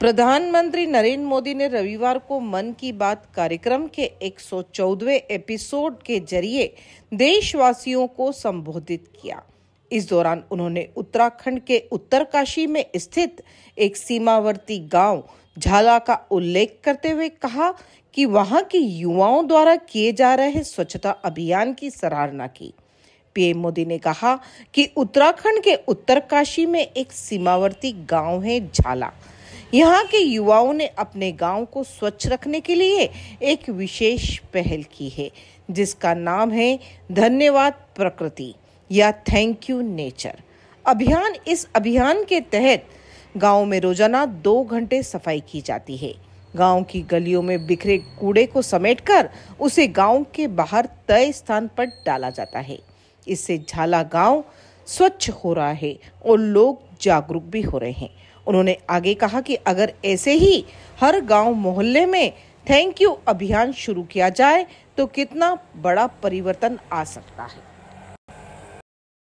प्रधानमंत्री नरेंद्र मोदी ने रविवार को मन की बात कार्यक्रम के 114वें एपिसोड के जरिए देशवासियों को संबोधित किया इस दौरान उन्होंने उत्तराखंड के उत्तरकाशी में स्थित एक सीमावर्ती गांव झाला का उल्लेख करते हुए कहा कि वहां के युवाओं द्वारा किए जा रहे स्वच्छता अभियान की सराहना की पीएम मोदी ने कहा कि उत्तराखंड के उत्तरकाशी में एक सीमावर्ती गांव है झाला यहाँ के युवाओं ने अपने गांव को स्वच्छ रखने के लिए एक विशेष पहल की है जिसका नाम है धन्यवाद प्रकृति या थैंक यू नेचर अभियान इस अभियान के तहत गांव में रोजाना दो घंटे सफाई की जाती है गांव की गलियों में बिखरे कूड़े को समेटकर उसे गांव के बाहर तय स्थान पर डाला जाता है इससे झाला गांव स्वच्छ हो रहा है और लोग जागरूक भी हो रहे हैं उन्होंने आगे कहा कि अगर ऐसे ही हर गांव मोहल्ले में थैंक यू अभियान शुरू किया जाए तो कितना बड़ा परिवर्तन आ सकता है